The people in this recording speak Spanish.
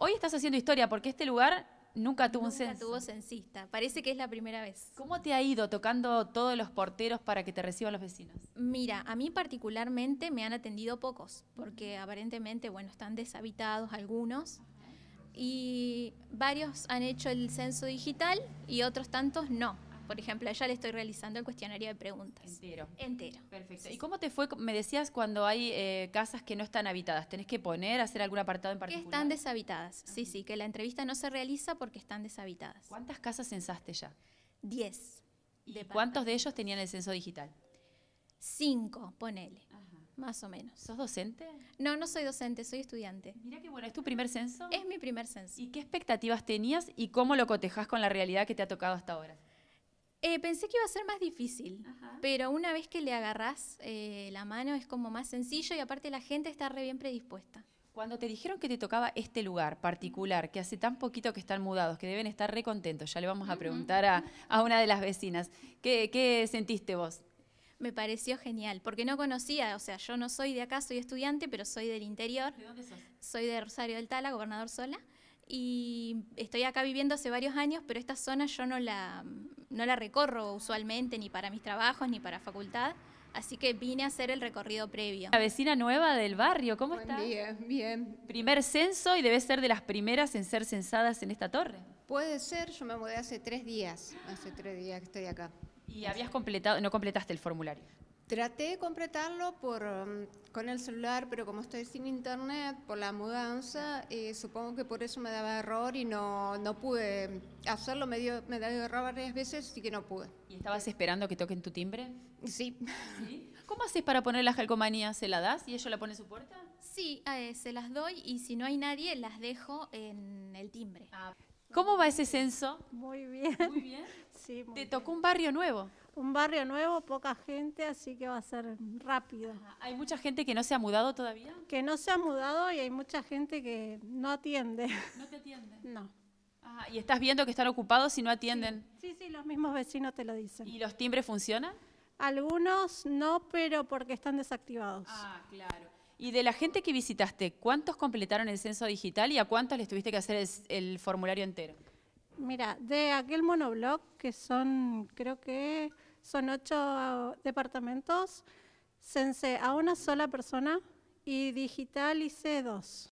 Hoy estás haciendo historia porque este lugar nunca tuvo un Nunca tuvo censista. Parece que es la primera vez. ¿Cómo te ha ido tocando todos los porteros para que te reciban los vecinos? Mira, a mí particularmente me han atendido pocos, porque aparentemente, bueno, están deshabitados algunos. Y varios han hecho el censo digital y otros tantos no. Por ejemplo, allá le estoy realizando el cuestionario de preguntas. Entero. Entero. Perfecto. ¿Y cómo te fue? Me decías cuando hay eh, casas que no están habitadas, ¿tenés que poner, hacer algún apartado en particular? Que están deshabitadas, sí, sí, que la entrevista no se realiza porque están deshabitadas. ¿Cuántas casas censaste ya? Diez. de cuántos de ellos tenían el censo digital? Cinco, ponele. Más o menos. ¿Sos docente? No, no soy docente, soy estudiante. Mira qué bueno, ¿es tu primer censo? Es mi primer censo. ¿Y qué expectativas tenías y cómo lo cotejas con la realidad que te ha tocado hasta ahora? Eh, pensé que iba a ser más difícil, pero una vez que le agarras eh, la mano es como más sencillo y aparte la gente está re bien predispuesta. Cuando te dijeron que te tocaba este lugar particular, que hace tan poquito que están mudados, que deben estar re contentos, ya le vamos a preguntar a, una de las vecinas, ¿qué, qué sentiste vos? me pareció genial, porque no conocía, o sea, yo no soy de acá, soy estudiante, pero soy del interior. ¿De dónde sos? Soy de Rosario del Tala, gobernador Sola y estoy acá viviendo hace varios años, pero esta zona yo no la, recorro usualmente ni para mis trabajos ni para facultad. Así que vine a hacer el recorrido previo. La vecina nueva del barrio, ¿cómo Buen está? Día, bien. Primer censo y debe ser de las primeras en ser censadas en esta torre. Puede ser, yo me mudé hace tres días, hace tres días que estoy acá. ¿Y habías completado, no completaste el formulario? Traté de completarlo um, con el celular, pero como estoy sin internet por la mudanza, eh, supongo que por eso me daba error y no, no pude hacerlo. Me, dio, me error varias veces, y que no pude. ¿Y estabas esperando que toquen tu timbre? Sí. ¿Cómo haces para poner las calcomanías? ¿Se la das y ellos la ponen en su puerta? Sí, eh, se las doy y si no hay nadie, las dejo en el timbre. Ah. ¿Cómo va ese censo? Muy bien. Muy bien. ¿Te tocó un barrio nuevo? un barrio nuevo, poca gente, así que va a ser rápido. ¿Hay mucha gente que no se ha mudado todavía? Que no se ha mudado y hay mucha gente que no atiende. ¿No te atiende? No. Ah, ¿Y estás viendo que están ocupados y no atienden? Sí, sí, los mismos vecinos te lo dicen. ¿Y los timbres funcionan? Algunos no, pero porque están desactivados. Ah, claro. Y de la gente que visitaste, ¿cuántos completaron el censo digital y a cuántos les tuviste que hacer el, el formulario entero? Mira, de aquel monoblog que son creo que son ocho departamentos. Sense a una sola persona y digital dos.